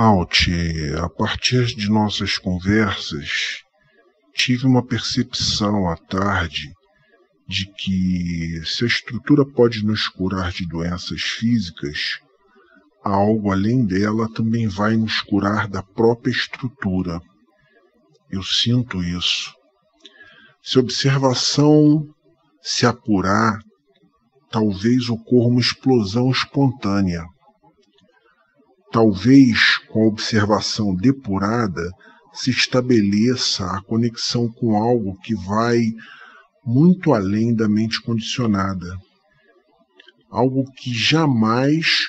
Alt, a partir de nossas conversas, tive uma percepção à tarde de que se a estrutura pode nos curar de doenças físicas, algo além dela também vai nos curar da própria estrutura. Eu sinto isso. Se a observação se apurar, talvez ocorra uma explosão espontânea Talvez com a observação depurada se estabeleça a conexão com algo que vai muito além da mente condicionada, algo que jamais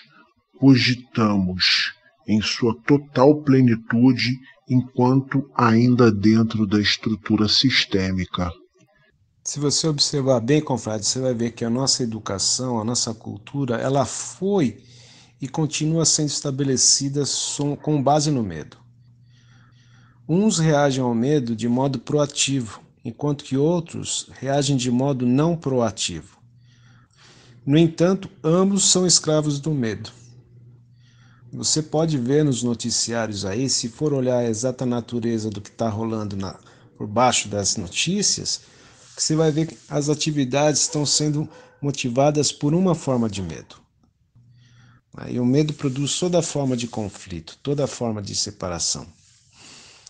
cogitamos em sua total plenitude enquanto ainda dentro da estrutura sistêmica. Se você observar bem, confrade, você vai ver que a nossa educação, a nossa cultura, ela foi e continua sendo estabelecida com base no medo. Uns reagem ao medo de modo proativo, enquanto que outros reagem de modo não proativo. No entanto, ambos são escravos do medo. Você pode ver nos noticiários aí, se for olhar a exata natureza do que está rolando na, por baixo das notícias, você vai ver que as atividades estão sendo motivadas por uma forma de medo. E o medo produz toda forma de conflito, toda forma de separação.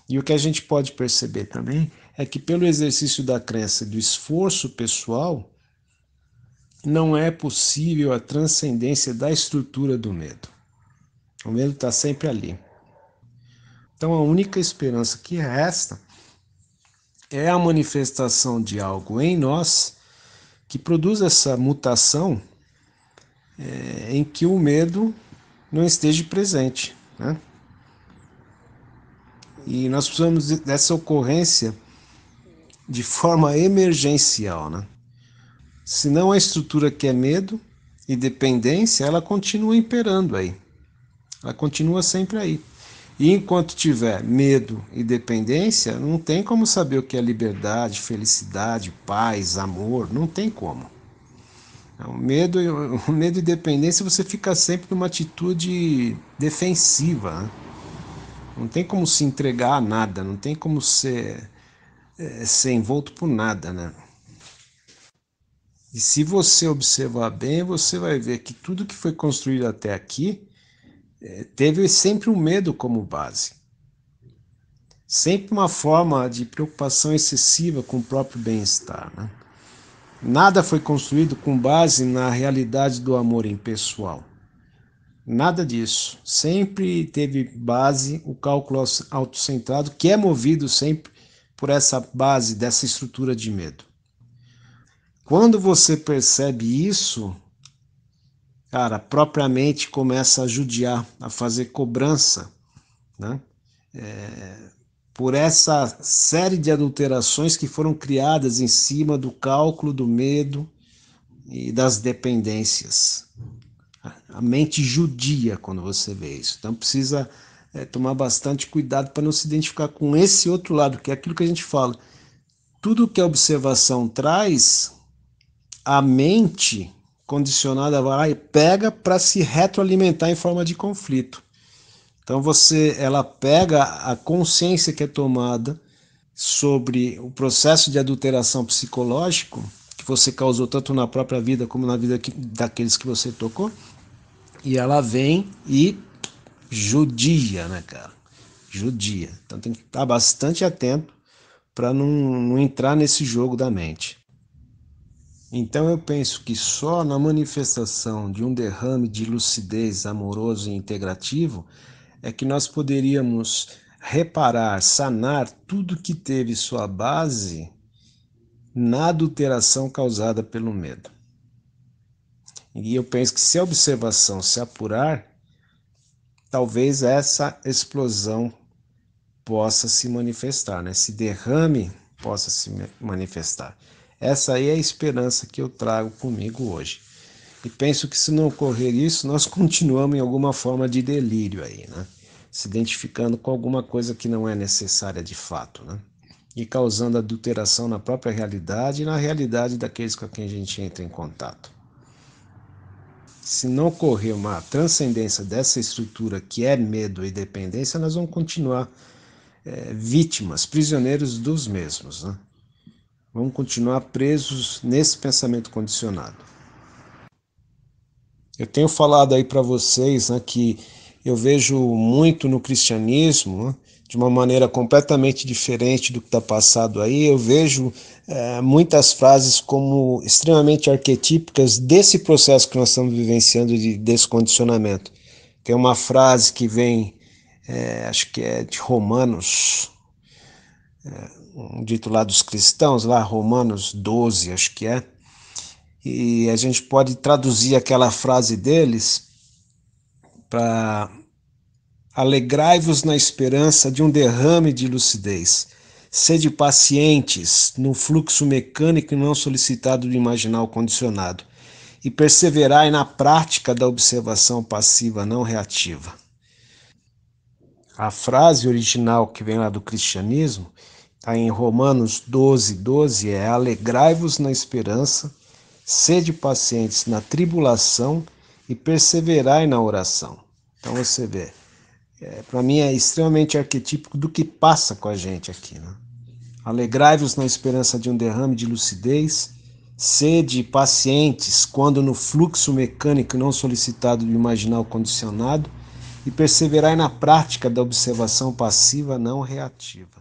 E o que a gente pode perceber também é que, pelo exercício da crença do esforço pessoal, não é possível a transcendência da estrutura do medo. O medo está sempre ali. Então, a única esperança que resta é a manifestação de algo em nós que produz essa mutação é, em que o medo não esteja presente. Né? E nós precisamos dessa ocorrência de forma emergencial. Né? Senão a estrutura que é medo e dependência, ela continua imperando aí. Ela continua sempre aí. E enquanto tiver medo e dependência, não tem como saber o que é liberdade, felicidade, paz, amor, não tem como. O é medo, o medo e dependência você fica sempre numa atitude defensiva. Né? Não tem como se entregar a nada, não tem como ser, é, ser envolto por nada, né? E se você observar bem, você vai ver que tudo que foi construído até aqui é, teve sempre o um medo como base. Sempre uma forma de preocupação excessiva com o próprio bem-estar, né? Nada foi construído com base na realidade do amor impessoal. Nada disso. Sempre teve base o cálculo autocentrado, que é movido sempre por essa base, dessa estrutura de medo. Quando você percebe isso, cara, propriamente começa a judiar, a fazer cobrança, né? É, por essa série de adulterações que foram criadas em cima do cálculo do medo e das dependências. A mente judia quando você vê isso. Então precisa é, tomar bastante cuidado para não se identificar com esse outro lado, que é aquilo que a gente fala. Tudo que a observação traz, a mente condicionada vai lá e pega para se retroalimentar em forma de conflito. Então você, ela pega a consciência que é tomada sobre o processo de adulteração psicológico que você causou tanto na própria vida como na vida que, daqueles que você tocou, e ela vem e judia, né, cara? Judia. Então tem que estar bastante atento para não, não entrar nesse jogo da mente. Então eu penso que só na manifestação de um derrame de lucidez amoroso e integrativo é que nós poderíamos reparar, sanar tudo que teve sua base na adulteração causada pelo medo. E eu penso que se a observação se apurar, talvez essa explosão possa se manifestar, né? Esse derrame possa se manifestar. Essa aí é a esperança que eu trago comigo hoje. E penso que se não ocorrer isso, nós continuamos em alguma forma de delírio aí, né? se identificando com alguma coisa que não é necessária de fato, né? e causando adulteração na própria realidade e na realidade daqueles com quem a gente entra em contato. Se não ocorrer uma transcendência dessa estrutura que é medo e dependência, nós vamos continuar é, vítimas, prisioneiros dos mesmos. Né? Vamos continuar presos nesse pensamento condicionado. Eu tenho falado aí para vocês né, que eu vejo muito no cristianismo, né, de uma maneira completamente diferente do que está passado aí. Eu vejo é, muitas frases como extremamente arquetípicas desse processo que nós estamos vivenciando de descondicionamento. Tem uma frase que vem, é, acho que é de Romanos, é, um dito lá dos cristãos, lá Romanos 12, acho que é. E a gente pode traduzir aquela frase deles para alegrai-vos na esperança de um derrame de lucidez. Sede pacientes no fluxo mecânico e não solicitado do imaginal condicionado, e perseverai na prática da observação passiva não reativa. A frase original que vem lá do cristianismo está em Romanos 12, 12, é alegrai-vos na esperança, sede pacientes na tribulação e perseverai na oração. Então você vê, é, para mim é extremamente arquetípico do que passa com a gente aqui. Né? Alegrai-vos na esperança de um derrame de lucidez, sede pacientes quando no fluxo mecânico não solicitado do imaginal condicionado, e perseverai na prática da observação passiva não reativa.